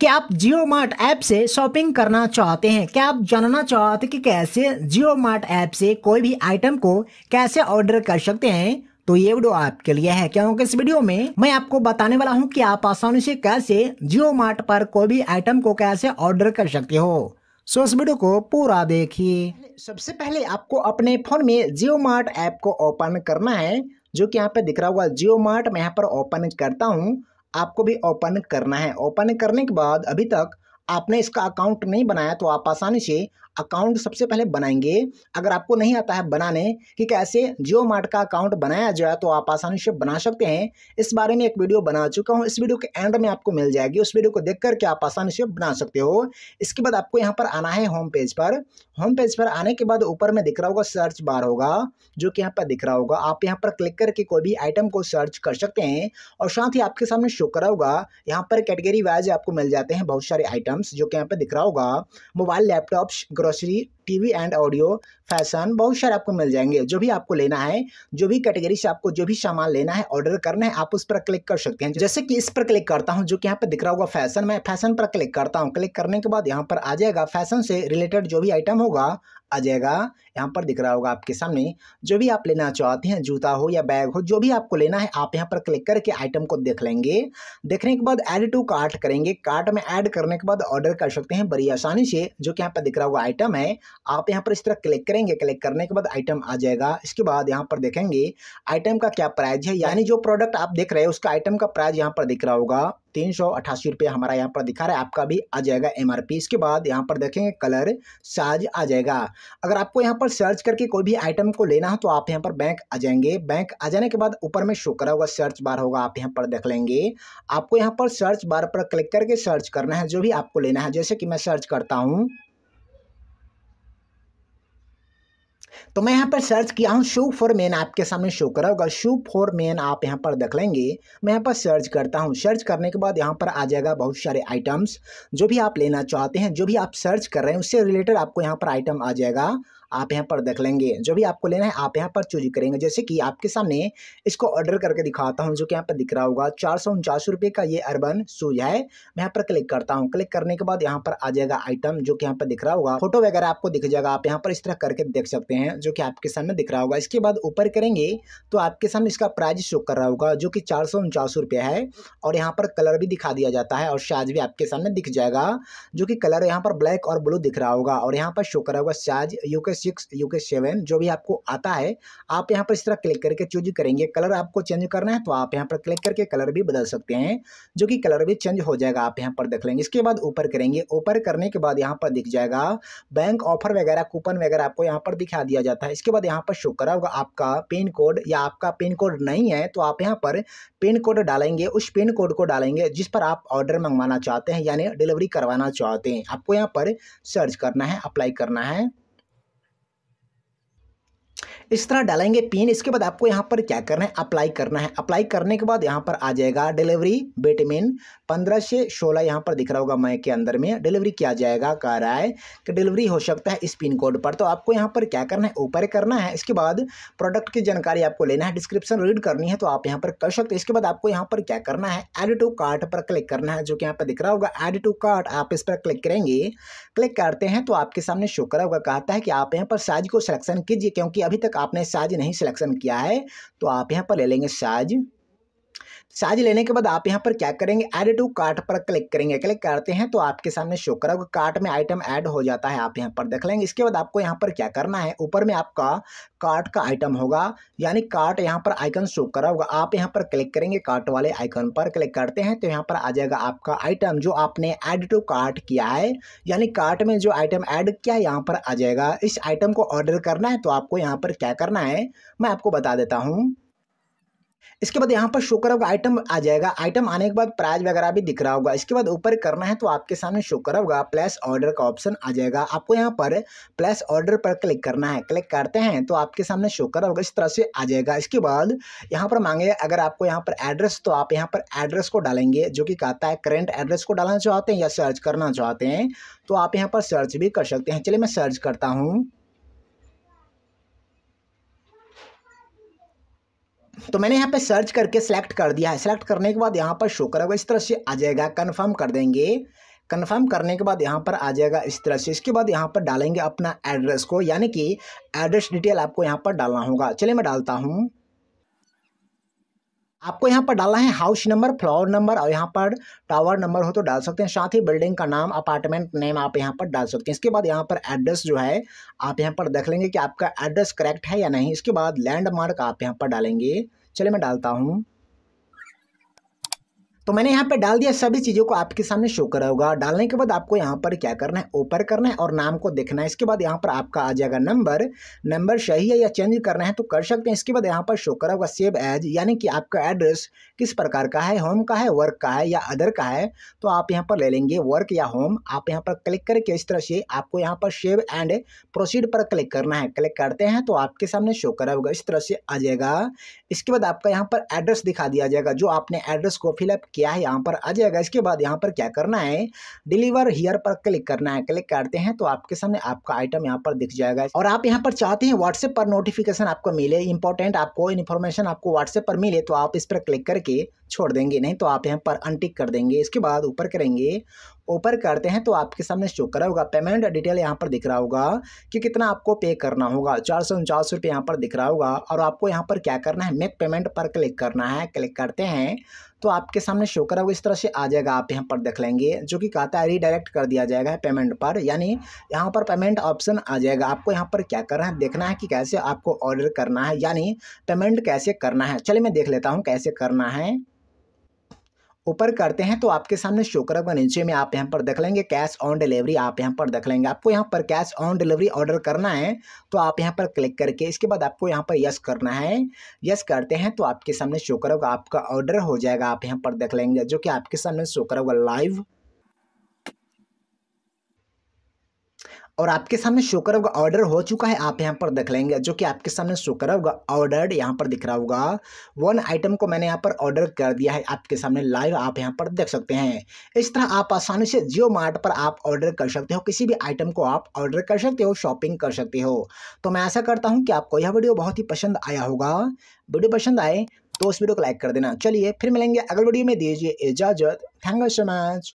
कि आप जियो मार्ट ऐप से शॉपिंग करना चाहते हैं क्या आप जानना चाहते हैं कि कैसे जियो मार्ट ऐप से कोई भी आइटम को कैसे ऑर्डर कर सकते हैं तो ये वीडियो आपके लिए है क्योंकि इस वीडियो में मैं आपको बताने वाला हूँ कि आप आसानी से कैसे जियो मार्ट पर कोई भी आइटम को कैसे ऑर्डर कर सकते हो सो इस वीडियो को पूरा देखिए सबसे पहले आपको अपने फोन में जियो मार्ट ऐप को ओपन करना है जो कि यहाँ पे दिख रहा हुआ जियो मार्ट मैं यहाँ पर ओपन करता हूँ आपको भी ओपन करना है ओपन करने के बाद अभी तक आपने इसका अकाउंट नहीं बनाया तो आप आसानी से अकाउंट सबसे पहले बनाएंगे अगर आपको नहीं आता है बनाने कि कैसे जियो मार्ट का अकाउंट बनाया जाए तो आप आसानी से बना सकते हैं इस बारे में एक वीडियो बना चुका हूँ इस वीडियो के एंड में आपको मिल जाएगी उस वीडियो को देख करके आप आसानी से बना सकते हो इसके बाद आपको यहाँ पर आना है होम पेज पर होम पेज पर आने के बाद ऊपर में दिख रहा होगा सर्च बार होगा जो कि यहाँ पर दिख रहा होगा आप यहाँ पर क्लिक करके कोई भी आइटम को सर्च कर सकते हैं और साथ ही आपके सामने शो करा होगा यहाँ पर कैटेगरी वाइज आपको मिल जाते हैं बहुत सारे आइटम्स जो कि यहाँ पर दिख रहा होगा mobile laptops grocery TV and audio fashion बहुत सारे आपको मिल जाएंगे जो भी आपको लेना है जो भी कैटेगरी से आपको जो भी सामान लेना है ऑर्डर करना है आप उस पर क्लिक कर सकते हैं जैसे कि इस पर क्लिक करता हूं जो कि यहाँ पर दिख रहा होगा फैशन मैं फैशन पर क्लिक करता हूँ क्लिक करने के बाद यहाँ पर आ जाएगा फैशन से रिलेटेड जो भी आइटम होगा आ जाएगा यहाँ पर दिख रहा होगा आपके सामने जो भी आप लेना चाहते हैं जूता हो या बैग हो जो भी आपको लेना है आप यहाँ पर क्लिक करके आइटम को देख लेंगे देखने के बाद ऐड टू कार्ट करेंगे कार्ट में ऐड करने के बाद ऑर्डर कर सकते हैं बड़ी आसानी से जो कि यहाँ पर दिख रहा होगा आइटम है आप यहाँ पर इस तरह क्लिक करेंगे क्लिक करने के बाद आइटम आ जाएगा इसके बाद यहाँ पर देखेंगे आइटम का क्या प्राइज़ है यानी जो प्रोडक्ट आप देख रहे हैं उसका आइटम का प्राइज़ यहाँ पर दिख रहा होगा तीन सौ अट्ठासी रुपये हमारा यहाँ पर दिखा रहा है आपका भी आ जाएगा एम इसके बाद यहाँ पर देखेंगे कलर साज आ जाएगा अगर आपको यहाँ पर सर्च करके कोई भी आइटम को लेना हो तो आप यहाँ पर बैंक आ जाएंगे बैंक आ जाने के बाद ऊपर में शो करा होगा सर्च बार होगा आप यहाँ पर देख लेंगे आपको यहाँ पर सर्च बार पर क्लिक करके सर्च करना है जो भी आपको लेना है जैसे कि मैं सर्च करता हूँ तो मैं यहाँ पर सर्च किया हूँ शू फॉर मेन आपके सामने शो करा होगा शू फॉर मेन आप यहाँ पर देख लेंगे मैं यहाँ पर सर्च करता हूँ सर्च करने के बाद यहाँ पर आ जाएगा बहुत सारे आइटम्स जो भी आप लेना चाहते हैं जो भी आप सर्च कर रहे हैं उससे रिलेटेड आपको यहाँ पर आइटम आ जाएगा आप यहाँ पर देख लेंगे जो भी आपको लेना है आप यहाँ पर चूज करेंगे जैसे कि आपके सामने इसको ऑर्डर करके दिखाता हूँ जो कि यहाँ पर दिख रहा होगा चार सौ का ये अर्बन शूज है मैं यहाँ पर क्लिक करता हूँ क्लिक करने के बाद यहाँ पर आ जाएगा आइटम जो कि यहाँ पर दिख रहा होगा फोटो वगैरह आपको दिख जाएगा आप यहाँ पर इस तरह करके देख सकते हैं जो कि आपके सामने दिख रहा होगा इसके बाद ऊपर करेंगे तो आपके सामने इसका प्राइस शो कर रहा होगा जो कि चार सौ उनचास है और यहाँ पर कलर भी दिखा दिया जाता है और साइज भी आपके सामने दिख जाएगा जो कि कलर यहाँ पर ब्लैक और ब्लू दिख रहा होगा और यहाँ पर शो कर रहा होगा साइज के सिक्स यू के सेवन जो भी आपको आता है आप यहाँ पर इस तरह क्लिक करके चूज करेंगे कलर आपको चेंज करना है तो आप यहाँ पर क्लिक करके कलर भी बदल सकते हैं जो कि कलर भी चेंज हो जाएगा आप यहाँ पर देख लेंगे इसके बाद ऊपर करेंगे ऊपर करने के बाद यहाँ पर दिख जाएगा बैंक ऑफर वगैरह कूपन वगैरह आपको यहाँ पर दिखा दिया जाता है इसके बाद यहाँ पर शो करा होगा आपका पिन कोड या आपका पिन कोड नहीं है तो आप यहाँ पर पिन कोड डालेंगे उस पिन कोड को डालेंगे जिस पर आप ऑर्डर मंगवाना चाहते हैं यानी डिलीवरी करवाना चाहते हैं आपको यहाँ पर सर्च करना है अप्लाई करना है इस तरह डालेंगे पिन इसके बाद आपको यहाँ पर क्या करना है अप्लाई करना है अप्लाई करने के बाद यहाँ पर आ जाएगा डिलीवरी विटामिन पंद्रह से सोलह यहाँ पर दिख रहा होगा मैं के अंदर में डिलीवरी किया जाएगा कह रहा है कि डिलीवरी हो सकता है इस पिन कोड पर तो आपको यहाँ पर क्या करना है ऊपर करना है इसके बाद प्रोडक्ट की जानकारी आपको लेना है डिस्क्रिप्शन रीड करनी है तो आप यहाँ पर कर सकते हैं इसके बाद आपको यहाँ पर क्या करना है एड टू कार्ट पर क्लिक करना है जो कि यहाँ पर दिख रहा होगा एड टू कार्ट आप इस पर क्लिक करेंगे क्लिक करते हैं तो आपके सामने शो करा होगा कहता है कि आप यहाँ पर साइज को सिलेक्शन कीजिए क्योंकि अभी तक आपने साइज नहीं सिलेक्शन किया है तो आप यहाँ पर ले लेंगे साइज साइज लेने के बाद आप यहाँ पर क्या करेंगे ऐड टू कार्ट पर क्लिक करेंगे क्लिक करते हैं तो आपके सामने शो करा होगा कार्ट में आइटम ऐड हो जाता है आप यहाँ पर देख लेंगे इसके बाद आपको यहाँ पर क्या करना है ऊपर में आपका कार्ट का आइटम होगा यानी कार्ट यहाँ पर आइकन शो करा होगा आप यहाँ पर क्लिक करेंगे कार्ट वाले आइकन पर क्लिक करते हैं तो यहाँ पर आ जाएगा आपका आइटम जो आपने ऐड टू कार्ट किया है यानी कार्ट में जो आइटम ऐड किया है यहाँ पर आ जाएगा इस आइटम को ऑर्डर करना है तो आपको यहाँ पर क्या करना है मैं आपको बता देता हूँ इसके बाद यहाँ पर शो कर का आइटम आ जाएगा आइटम आने के बाद प्राइस वगैरह भी दिख रहा होगा इसके बाद ऊपर करना है तो आपके सामने शो कर का प्लस ऑर्डर का ऑप्शन आ जाएगा आपको यहाँ पर प्लस ऑर्डर पर क्लिक करना है क्लिक करते हैं तो आपके सामने शो कर होगा इस तरह से आ जाएगा इसके बाद यहाँ पर मांगे अगर आपको यहाँ पर एड्रेस तो आप यहाँ पर एड्रेस को डालेंगे जो कि कहता है करेंट एड्रेस को डालना चाहते हैं या सर्च करना चाहते हैं तो आप यहाँ पर सर्च भी कर सकते हैं चलिए मैं सर्च करता हूँ तो मैंने यहाँ पे सर्च करके सेलेक्ट कर दिया है सेलेक्ट करने के बाद यहाँ पर शो करेगा इस तरह से आ जाएगा कन्फर्म कर देंगे कन्फर्म करने के बाद यहाँ पर आ जाएगा इस तरह से इसके बाद यहाँ पर डालेंगे अपना एड्रेस को यानी कि एड्रेस डिटेल आपको यहाँ पर डालना होगा चलिए मैं डालता हूँ आपको यहाँ पर डालना है हाउस नंबर फ्लोर नंबर और यहाँ पर टावर नंबर हो तो डाल सकते हैं साथ ही बिल्डिंग का नाम अपार्टमेंट नेम आप यहाँ पर डाल सकते हैं इसके बाद यहाँ पर एड्रेस जो है आप यहाँ पर देख लेंगे कि आपका एड्रेस करेक्ट है या नहीं इसके बाद लैंडमार्क आप यहाँ पर डालेंगे चलिए मैं डालता हूँ तो मैंने यहाँ पे डाल दिया सभी चीज़ों को आपके सामने शो करा होगा डालने के बाद आपको यहाँ पर क्या करना है ओपर करना है और नाम को देखना है इसके बाद यहाँ पर आपका आ जाएगा नंबर नंबर सही है या चेंज करना है तो कर सकते हैं इसके बाद यहाँ पर शो करा होगा सेव एज यानी कि आपका एड्रेस किस प्रकार का है होम का है वर्क का है या अदर का है तो आप यहाँ पर ले लेंगे वर्क या होम आप यहाँ पर क्लिक करके इस तरह से आपको यहाँ पर सेव एंड प्रोसीड पर क्लिक करना है क्लिक करते हैं तो आपके सामने शो करा होगा इस तरह से आ जाएगा इसके बाद आपका यहाँ पर एड्रेस दिखा दिया जाएगा जो आपने एड्रेस को फिलअप किया है यहाँ पर आ जाएगा इसके बाद यहाँ पर क्या करना है डिलीवर हियर पर क्लिक करना है क्लिक करते हैं तो आपके सामने आपका आइटम यहाँ पर दिख जाएगा और आप यहाँ पर चाहते हैं व्हाट्सएप पर नोटिफिकेशन आपको मिले इंपॉर्टेंट आपको इन्फॉर्मेशन आपको व्हाट्सएप पर मिले तो आप इस पर क्लिक करके छोड़ देंगे नहीं तो आप यहाँ पर अनटिक कर देंगे इसके बाद ऊपर करेंगे ऊपर करते हैं तो आपके सामने शो करा होगा पेमेंट डिटेल यहाँ पर दिख रहा होगा कि कितना आपको पे करना होगा चार सौ उनचास रुपये यहाँ पर दिख रहा होगा और आपको यहाँ पर क्या करना है मेक पेमेंट पर क्लिक करना है क्लिक करते हैं तो आपके सामने शो करा वो इस तरह से आ जाएगा आप यहाँ पर देख लेंगे जो कि कहता है रीडायरेक्ट कर दिया जाएगा पेमेंट पर यानी यहाँ पर पेमेंट ऑप्शन आ जाएगा आपको यहाँ पर क्या करना है देखना है कि कैसे आपको ऑर्डर करना है यानी पेमेंट कैसे करना है चलिए मैं देख लेता हूँ कैसे करना है ऊपर करते हैं तो आपके सामने शो करेगा नीचे में आप यहाँ पर देख लेंगे कैश ऑन डिलीवरी आप यहाँ पर देख लेंगे आपको यहाँ पर कैश ऑन डिलीवरी ऑर्डर करना है तो आप यहाँ पर क्लिक करके इसके बाद आपको यहाँ पर यस करना है यस करते हैं तो आपके सामने शो आपका ऑर्डर हो जाएगा आप यहाँ पर देख लेंगे जो कि आपके सामने शो करेगा लाइव और आपके सामने शो का ऑर्डर हो चुका है आप यहाँ पर देख लेंगे जो कि आपके सामने शो का ऑर्डर यहाँ पर दिख रहा होगा वन आइटम को मैंने यहाँ पर ऑर्डर कर दिया है आपके सामने लाइव आप यहाँ पर देख सकते हैं इस तरह आप आसानी से जियो मार्ट पर आप ऑर्डर कर सकते हो किसी भी आइटम को आप ऑर्डर कर सकते हो शॉपिंग कर सकते हो तो मैं ऐसा करता हूँ कि आपको यह वीडियो बहुत ही पसंद आया होगा वीडियो पसंद आए तो उस वीडियो को लाइक कर देना चलिए फिर मिलेंगे अगले वीडियो में दीजिए इजाजत थैंक यू सो मच